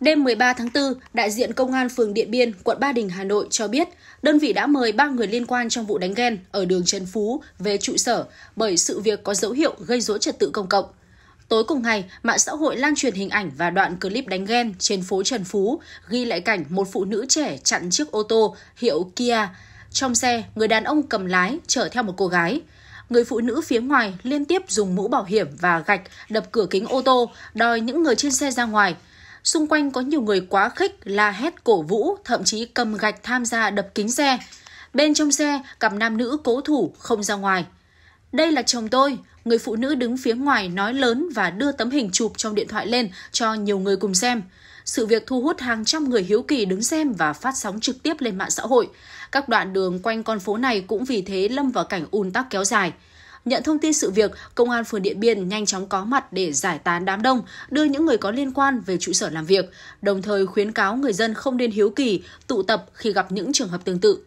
Đêm 13 tháng 4, đại diện Công an phường Điện Biên, quận Ba Đình, Hà Nội cho biết đơn vị đã mời 3 người liên quan trong vụ đánh ghen ở đường Trần Phú về trụ sở bởi sự việc có dấu hiệu gây dối trật tự công cộng. Tối cùng ngày, mạng xã hội lan truyền hình ảnh và đoạn clip đánh ghen trên phố Trần Phú, ghi lại cảnh một phụ nữ trẻ chặn chiếc ô tô hiệu Kia. Trong xe, người đàn ông cầm lái chở theo một cô gái người phụ nữ phía ngoài liên tiếp dùng mũ bảo hiểm và gạch đập cửa kính ô tô, đòi những người trên xe ra ngoài. Xung quanh có nhiều người quá khích, la hét cổ vũ, thậm chí cầm gạch tham gia đập kính xe. Bên trong xe, cặp nam nữ cố thủ không ra ngoài. Đây là chồng tôi, người phụ nữ đứng phía ngoài nói lớn và đưa tấm hình chụp trong điện thoại lên cho nhiều người cùng xem. Sự việc thu hút hàng trăm người hiếu kỳ đứng xem và phát sóng trực tiếp lên mạng xã hội. Các đoạn đường quanh con phố này cũng vì thế lâm vào cảnh ùn tắc kéo dài. Nhận thông tin sự việc, Công an phường Điện Biên nhanh chóng có mặt để giải tán đám đông, đưa những người có liên quan về trụ sở làm việc, đồng thời khuyến cáo người dân không nên hiếu kỳ, tụ tập khi gặp những trường hợp tương tự.